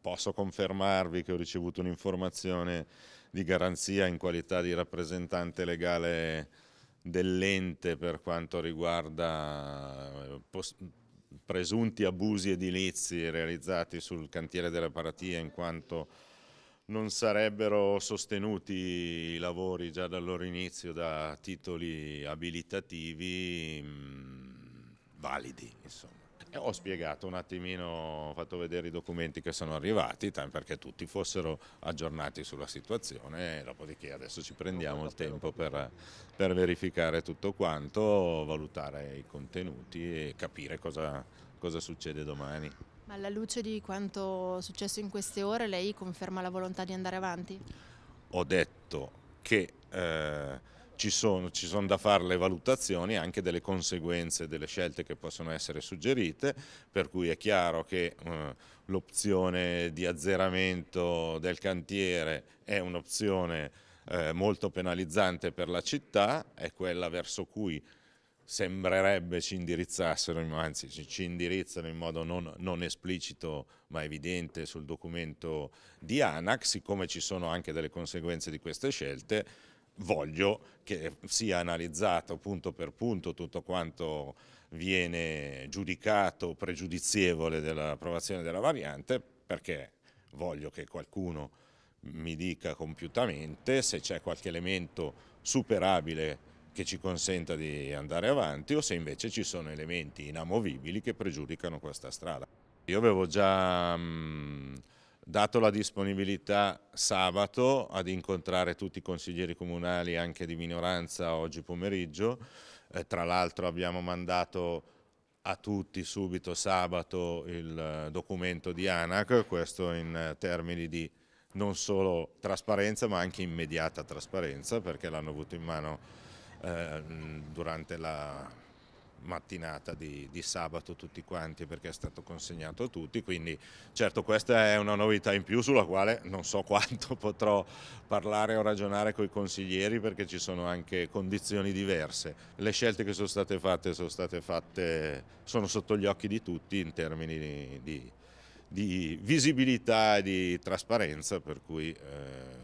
posso confermarvi che ho ricevuto un'informazione di garanzia in qualità di rappresentante legale dell'ente per quanto riguarda eh, presunti abusi edilizi realizzati sul cantiere della Paratia in quanto non sarebbero sostenuti i lavori già dal loro inizio da titoli abilitativi mm, validi. Insomma. E eh, ho spiegato un attimino, ho fatto vedere i documenti che sono arrivati perché tutti fossero aggiornati sulla situazione, e dopodiché adesso ci prendiamo il tempo per, per verificare tutto quanto, valutare i contenuti e capire cosa, cosa succede domani. Ma alla luce di quanto è successo in queste ore, lei conferma la volontà di andare avanti? Ho detto che... Eh, ci sono, ci sono da fare le valutazioni anche delle conseguenze delle scelte che possono essere suggerite, per cui è chiaro che eh, l'opzione di azzeramento del cantiere è un'opzione eh, molto penalizzante per la città, è quella verso cui sembrerebbe ci indirizzassero, anzi ci indirizzano in modo non, non, esplicito ma evidente sul documento di ANAC, siccome ci sono anche delle conseguenze di queste scelte, voglio che sia analizzato punto per punto tutto quanto viene giudicato pregiudizievole dell'approvazione della variante perché voglio che qualcuno mi dica compiutamente se c'è qualche elemento superabile che ci consenta di andare avanti o se invece ci sono elementi inamovibili che pregiudicano questa strada. Io avevo già mh, mm, dato la disponibilità sabato ad incontrare tutti i consiglieri comunali anche di minoranza oggi pomeriggio, eh, tra l'altro abbiamo mandato a tutti subito sabato il eh, documento di ANAC, questo in eh, termini di non solo trasparenza ma anche immediata trasparenza perché l'hanno avuto in mano eh, durante la mattinata di, di, sabato tutti quanti perché è stato consegnato a tutti, quindi certo questa è una novità in più sulla quale non so quanto potrò parlare o ragionare con i consiglieri perché ci sono anche condizioni diverse. Le scelte che sono state fatte sono state fatte, sono sotto gli occhi di tutti in termini di, di, di visibilità e di trasparenza, per cui eh,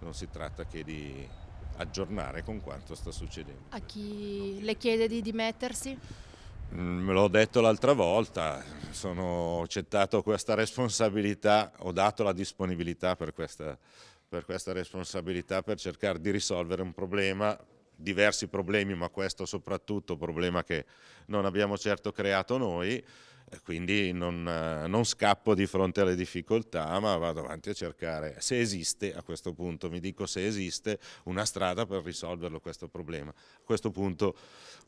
non si tratta che di aggiornare con quanto sta succedendo. A chi le chiede di dimettersi? Mm, me l'ho detto l'altra volta, sono accettato questa responsabilità, ho dato la disponibilità per questa, per questa responsabilità per cercare di risolvere un problema diversi problemi, ma questo soprattutto problema che non abbiamo certo creato noi, quindi non, eh, non, scappo di fronte alle difficoltà, ma vado avanti a cercare se esiste, a questo punto mi dico se esiste una strada per risolverlo questo problema. A questo punto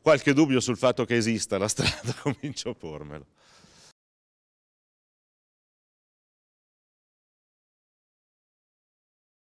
qualche dubbio sul fatto che esista la strada comincio a pormelo.